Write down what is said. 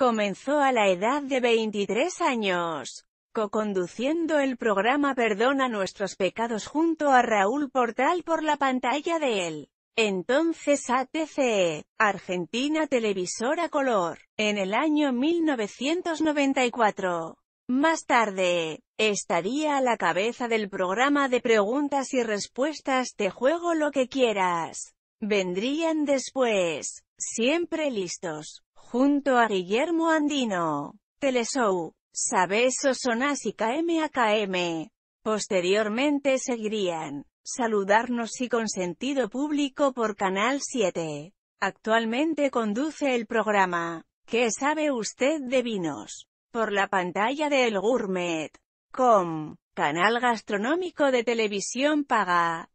Comenzó a la edad de 23 años, co-conduciendo el programa Perdona Nuestros Pecados junto a Raúl Portal por la pantalla de él. Entonces ATC, e, Argentina Televisora Color, en el año 1994. Más tarde, estaría a la cabeza del programa de preguntas y respuestas de juego lo que quieras. Vendrían después, siempre listos, junto a Guillermo Andino. Teleshow. Sabe Sosonas y KMAKM. Posteriormente seguirían. Saludarnos y con sentido público por Canal 7. Actualmente conduce el programa ¿Qué sabe usted de vinos? Por la pantalla de El Gourmet. Com, canal gastronómico de televisión paga.